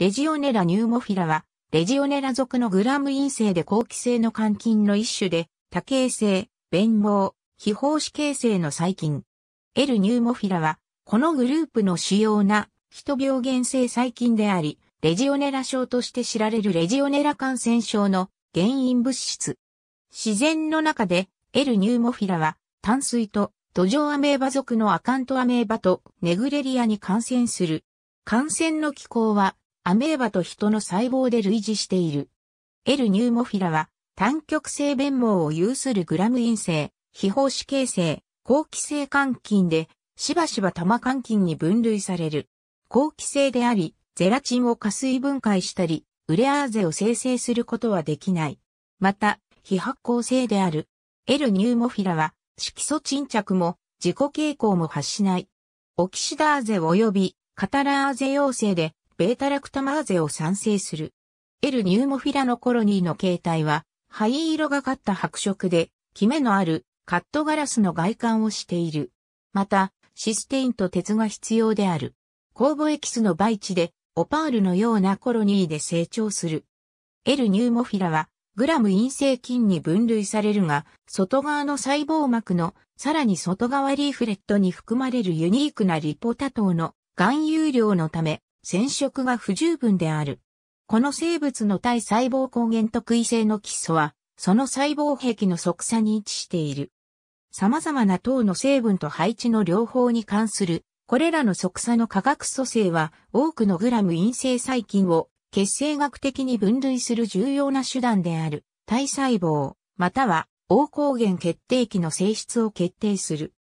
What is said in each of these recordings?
レジオネラニューモフィラは、レジオネラ属のグラム陰性で後期性の肝菌の一種で、多形性、弁毛、非胞子形成の細菌。L ニューモフィラは、このグループの主要な、人病原性細菌であり、レジオネラ症として知られるレジオネラ感染症の原因物質。自然の中で、L ニューモフィラは、淡水と土壌アメーバ属のアカントアメーバとネグレリアに感染する。感染の気候はアメーバと人の細胞で類似している。L ニューモフィラは単極性弁網を有するグラム陰性、非胞子形成、後期性肝菌で、しばしば玉肝菌に分類される。後期性であり、ゼラチンを加水分解したり、ウレアーゼを生成することはできない。また、非発酵性である。L ニューモフィラは、色素沈着も、自己傾向も発しない。オキシダーゼ及びカタラーゼ陽性で、ベータラクタマーゼを産生する。エルニューモフィラのコロニーの形態は、灰色がかった白色で、キメのあるカットガラスの外観をしている。また、システインと鉄が必要である。酵母エキスの培地で、オパールのようなコロニーで成長する。エルニューモフィラは、グラム陰性菌に分類されるが、外側の細胞膜の、さらに外側リーフレットに含まれるユニークなリポタ糖の含有量のため、染色が不十分である。この生物の体細胞抗原特異性の基礎は、その細胞壁の即差に位置している。様々な糖の成分と配置の両方に関する、これらの即差の化学組成は、多くのグラム陰性細菌を、血清学的に分類する重要な手段である、体細胞、または、黄抗原決定器の性質を決定する。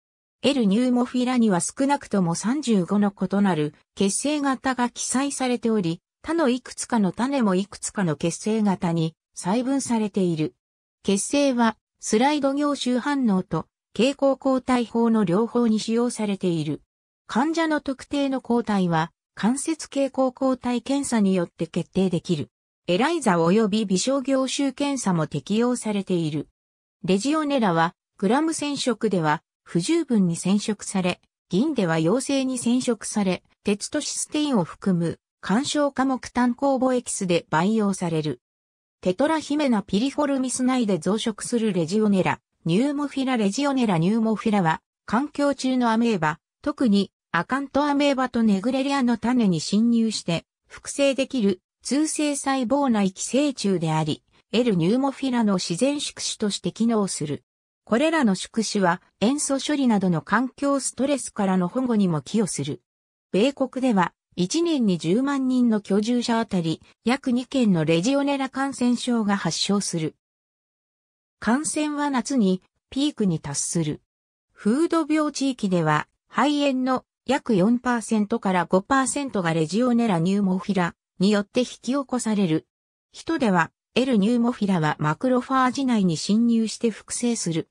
エルニューモフィラには少なくとも35の異なる結成型が記載されており、他のいくつかの種もいくつかの結成型に細分されている。結成はスライド凝集反応と蛍光抗体法の両方に使用されている。患者の特定の抗体は関節蛍光抗体検査によって決定できる。エライザ及び微小凝集検査も適用されている。レジオネラはグラム染色では不十分に染色され、銀では陽性に染色され、鉄とシステインを含む、干渉化木炭酵母エキスで培養される。テトラヒメナピリフォルミス内で増殖するレジオネラ、ニューモフィラレジオネラニューモフィラは、環境中のアメーバ、特にアカントアメーバとネグレリアの種に侵入して、複製できる通性細胞内寄生虫であり、L ニューモフィラの自然宿主として機能する。これらの宿主は塩素処理などの環境ストレスからの保護にも寄与する。米国では1年に10万人の居住者あたり約2件のレジオネラ感染症が発症する。感染は夏にピークに達する。フード病地域では肺炎の約4%から5%がレジオネラニューモフィラによって引き起こされる。人では L ニューモフィラはマクロファージ内に侵入して複製する。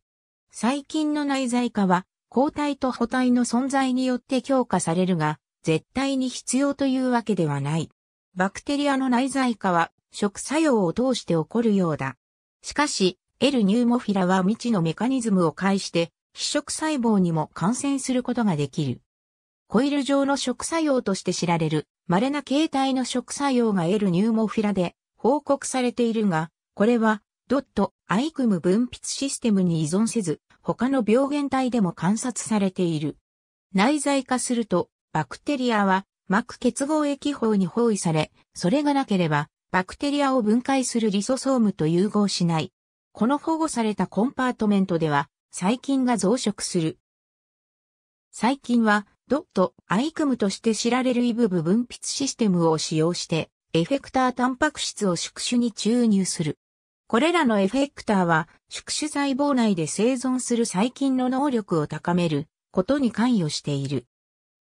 細菌の内在化は、抗体と補体の存在によって強化されるが、絶対に必要というわけではない。バクテリアの内在化は、食作用を通して起こるようだ。しかし、L ニューモフィラは未知のメカニズムを介して、非食細胞にも感染することができる。コイル状の食作用として知られる、稀な形態の食作用が L ニューモフィラで報告されているが、これは、ドット、アイクム分泌システムに依存せず、他の病原体でも観察されている。内在化すると、バクテリアは膜結合液胞に包囲され、それがなければ、バクテリアを分解するリソソームと融合しない。この保護されたコンパートメントでは、細菌が増殖する。細菌は、ドット、アイクムとして知られるイブブ分泌システムを使用して、エフェクタータンパク質を宿主に注入する。これらのエフェクターは、宿主細胞内で生存する細菌の能力を高めることに関与している。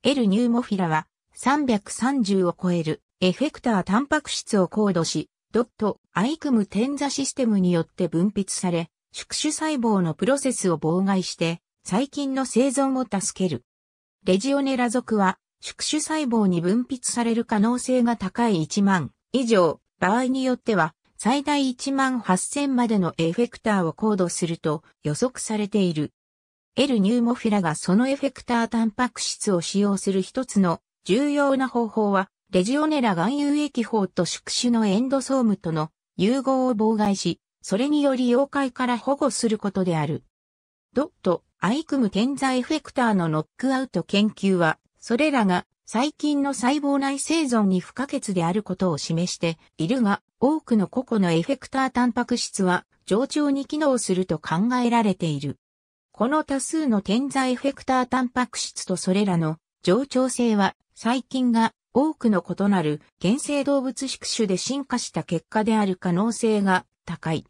L ニューモフィラは、330を超えるエフェクタータンパク質を高度し、ドット、アイクム転座システムによって分泌され、宿主細胞のプロセスを妨害して、細菌の生存を助ける。レジオネラ属は、宿主細胞に分泌される可能性が高い1万以上、場合によっては最大1万8000までのエフェクターを高度すると予測されている。L ニューモフィラがそのエフェクタータンパク質を使用する一つの重要な方法は、レジオネラ含有液法と宿主のエンドソームとの融合を妨害し、それにより妖怪から保護することである。ドット、アイクム顕在エフェクターのノックアウト研究は、それらが細菌の細胞内生存に不可欠であることを示しているが、多くの個々のエフェクタータンパク質は上調に機能すると考えられている。この多数の点在エフェクタータンパク質とそれらの上調性は細菌が多くの異なる原生動物宿主で進化した結果である可能性が高い。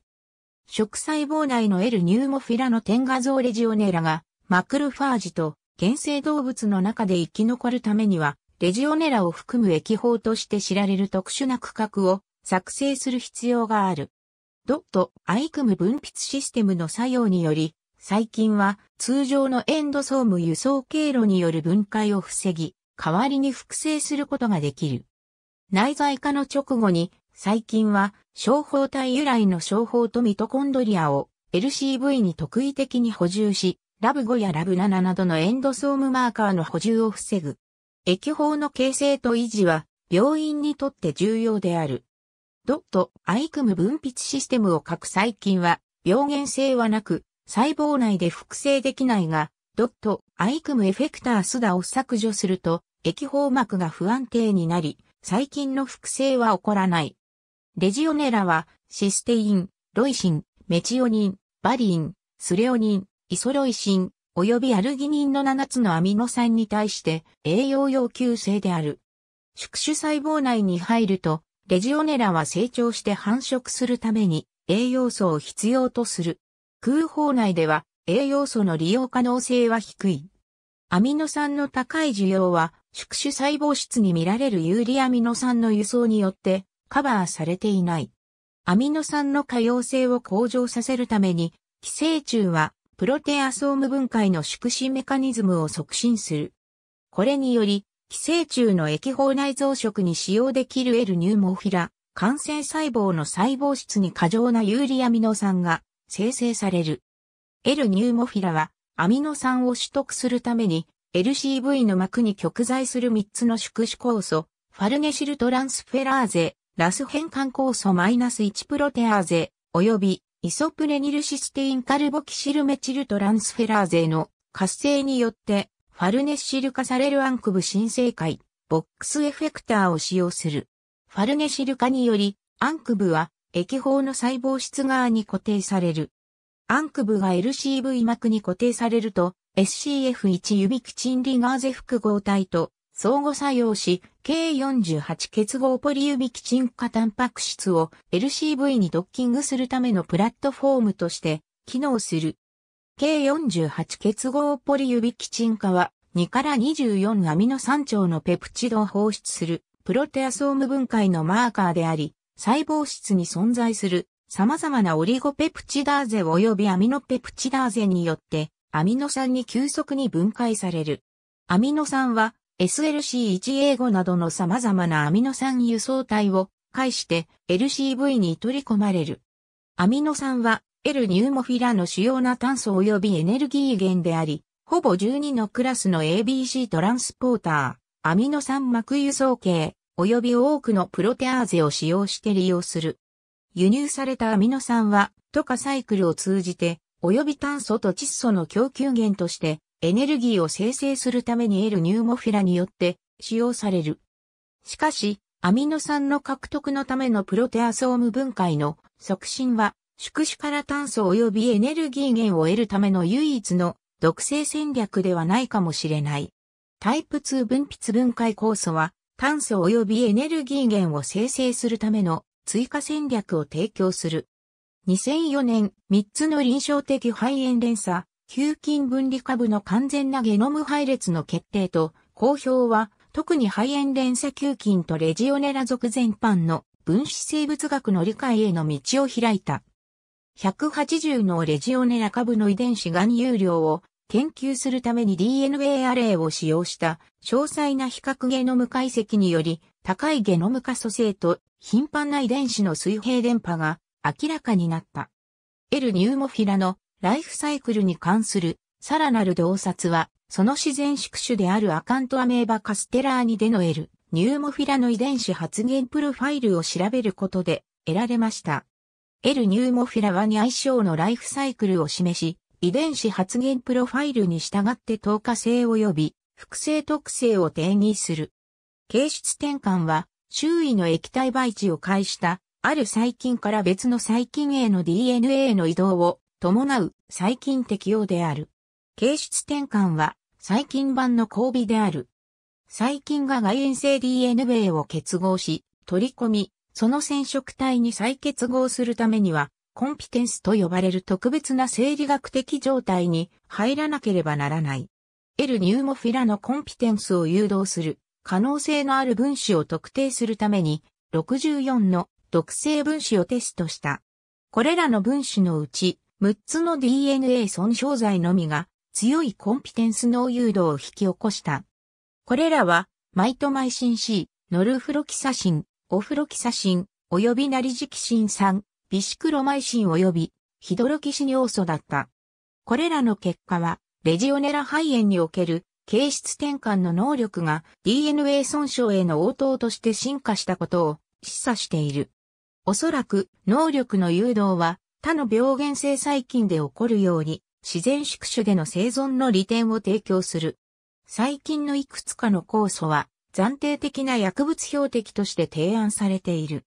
食細胞内の L ニューモフィラの点画像レジオネラがマクロファージと原生動物の中で生き残るためには、レジオネラを含む液法として知られる特殊な区画を作成する必要がある。ドット・アイクム分泌システムの作用により、細菌は通常のエンドソーム輸送経路による分解を防ぎ、代わりに複製することができる。内在化の直後に、細菌は、小胞体由来の小胞とミトコンドリアを LCV に特異的に補充し、ラブ5やラブ7などのエンドソームマーカーの補充を防ぐ。液法の形成と維持は病院にとって重要である。ドット、アイクム分泌システムを書く細菌は病原性はなく細胞内で複製できないが、ドット、アイクムエフェクタースダを削除すると液法膜が不安定になり、細菌の複製は起こらない。レジオネラはシステイン、ロイシン、メチオニン、バリン、スレオニン、イソロイシン、及びアルギニンの7つのアミノ酸に対して栄養要求性である。宿主細胞内に入ると、レジオネラは成長して繁殖するために栄養素を必要とする。空砲内では栄養素の利用可能性は低い。アミノ酸の高い需要は宿主細胞質に見られる有利アミノ酸の輸送によってカバーされていない。アミノ酸の可用性を向上させるために寄生虫はプロテアソーム分解の縮子メカニズムを促進する。これにより、寄生虫の液胞内増殖に使用できる L ニューモフィラ、感染細胞の細胞質に過剰な有利アミノ酸が生成される。L ニューモフィラはアミノ酸を取得するために LCV の膜に極在する3つの縮子酵素、ファルネシルトランスフェラーゼ、ラス変換酵素マイナス -1 プロテアーゼ、及びイソプレニルシステインカルボキシルメチルトランスフェラーゼの活性によって、ファルネッシル化されるアンクブ新生解、ボックスエフェクターを使用する。ファルネシル化により、アンクブは液胞の細胞質側に固定される。アンクブが LCV 膜に固定されると、SCF1 指キチンリガーゼ複合体と相互作用し、計48結合ポリ指チン化タンパク質を LCV にドッキングするためのプラットフォームとして機能する。計48結合ポリ指チン化は2から24アミノ酸調のペプチドを放出するプロテアソーム分解のマーカーであり、細胞質に存在する様々なオリゴペプチダーゼ及びアミノペプチダーゼによってアミノ酸に急速に分解される。アミノ酸は SLC1A5 などの様々なアミノ酸輸送体を介して LCV に取り込まれる。アミノ酸は L ニューモフィラの主要な炭素及びエネルギー源であり、ほぼ12のクラスの ABC トランスポーター、アミノ酸膜輸送系、及び多くのプロテアーゼを使用して利用する。輸入されたアミノ酸は、トカサイクルを通じて、及び炭素と窒素の供給源として、エネルギーを生成するために得るニューモフィラによって使用される。しかし、アミノ酸の獲得のためのプロテアソーム分解の促進は、宿主から炭素及びエネルギー源を得るための唯一の独性戦略ではないかもしれない。タイプ2分泌分解酵素は、炭素及びエネルギー源を生成するための追加戦略を提供する。2004年、3つの臨床的肺炎連鎖、球菌分離株の完全なゲノム配列の決定と、公表は、特に肺炎連鎖球菌とレジオネラ属全般の分子生物学の理解への道を開いた。180のレジオネラ株の遺伝子含有量を研究するために DNA アレイを使用した詳細な比較ゲノム解析により高いゲノム化素性と頻繁な遺伝子の水平電波が明らかになった。L ニューモフィラのライフサイクルに関するさらなる洞察は、その自然宿主であるアカントアメーバカステラーニデノエル、ニューモフィラの遺伝子発現プロファイルを調べることで得られました。L ニューモフィラはに相性のライフサイクルを示し、遺伝子発現プロファイルに従って透過性及び複製特性を定義する。形質転換は周囲の液体培地を介したある細菌から別の細菌への DNA の移動を伴う細菌適用である。形質転換は細菌版の交尾である。細菌が外縁性 DNA を結合し、取り込み、その染色体に再結合するためには、コンピテンスと呼ばれる特別な生理学的状態に入らなければならない。L ニューモフィラのコンピテンスを誘導する可能性のある分子を特定するために64の毒性分子をテストした。これらの分子のうち6つの DNA 損傷剤のみが強いコンピテンス脳誘導を引き起こした。これらは、マイトマイシン C、ノルフロキサシン、オフロキサシン、及びナリジキシン酸、ビシクロマイシン及びヒドロキシン要素だった。これらの結果は、レジオネラ肺炎における形質転換の能力が DNA 損傷への応答として進化したことを示唆している。おそらく能力の誘導は他の病原性細菌で起こるように、自然宿主での生存の利点を提供する。細菌のいくつかの酵素は、暫定的な薬物標的として提案されている。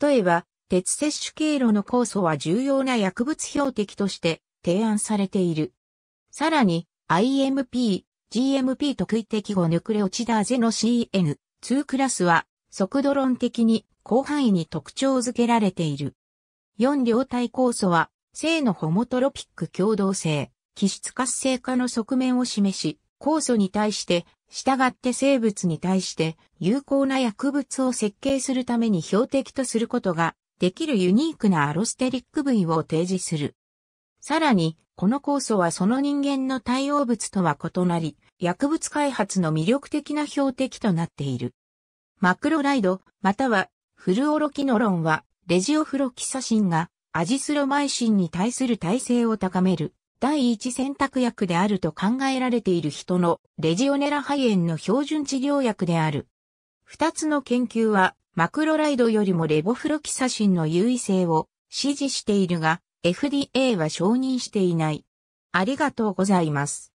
例えば、鉄摂取経路の酵素は重要な薬物標的として提案されている。さらに、IMP、GMP 特異適合ヌクレオチダーゼの CN2 クラスは、速度論的に広範囲に特徴づけられている。4両体酵素は、性のホモトロピック共同性、気質活性化の側面を示し、酵素に対して、従って生物に対して有効な薬物を設計するために標的とすることができるユニークなアロステリック部位を提示する。さらに、この酵素はその人間の対応物とは異なり、薬物開発の魅力的な標的となっている。マクロライド、またはフルオロキノロンはレジオフロキサシンがアジスロマイシンに対する耐性を高める第一選択薬であると考えられている人のレジオネラ肺炎の標準治療薬である。二つの研究はマクロライドよりもレボフロキサシンの優位性を支持しているが FDA は承認していない。ありがとうございます。